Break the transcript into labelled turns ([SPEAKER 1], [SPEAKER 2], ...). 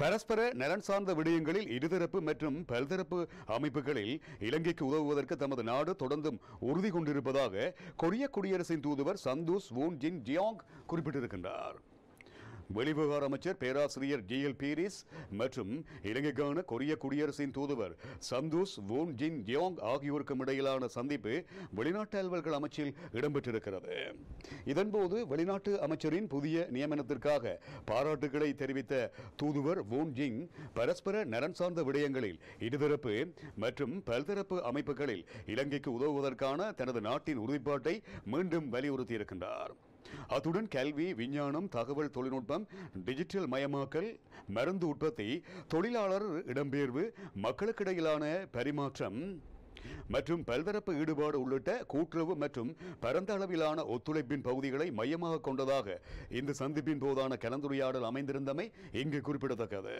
[SPEAKER 1] பரஸ்பர நலன் சார்ந்த விடயங்களில் இருதரப்பு மற்றும் பல்தரப்பு அமைப்புகளில் இலங்கைக்கு உதவுவதற்கு தமது நாடு தொடர்ந்தும் உறுதி கொண்டிருப்பதாக கொரிய குடியரசின் தூதுவர் சந்தோஷ் வூன் ஜின் ஜியாங் குறிப்பிட்டிருக்கின்றார் வெளிவிவகார அமைச்சர் பேராசிரியர் ஜி எல் பீரிஸ் மற்றும் இலங்கைக்கான கொரிய குடியரசின் தூதுவர் சந்தூஸ் வோன் ஜின் ஜியோங் ஆகியோருக்கும் இடையிலான சந்திப்பு வெளிநாட்டு அலுவல்கள் அமைச்சில் இடம்பெற்றிருக்கிறது இதன்போது வெளிநாட்டு அமைச்சரின் புதிய நியமனத்திற்காக பாராட்டுகளை தெரிவித்த தூதுவர் வோன் ஜிங் பரஸ்பர நலன் சார்ந்த விடயங்களில் இருதரப்பு மற்றும் பல்தரப்பு அமைப்புகளில் இலங்கைக்கு உதவுவதற்கான தனது நாட்டின் உறுதிப்பாட்டை மீண்டும் வலியுறுத்தியிருக்கின்றார் அத்துடன் கல்வி விஞ்ஞானம் தகவல் தொழில்நுட்பம் டிஜிட்டல் மயமாக்கல் மருந்து உற்பத்தி தொழிலாளர் இடம்பெயர்வு மக்களுக்கிடையிலான பரிமாற்றம் மற்றும் பல்தரப்பு ஈடுபாடு உள்ளிட்ட கூட்டுறவு மற்றும் பரந்த அளவிலான ஒத்துழைப்பின் பகுதிகளை மையமாக கொண்டதாக இந்த சந்திப்பின் போதான கலந்துரையாடல் அமைந்திருந்தமை இங்கு குறிப்பிடத்தக்கது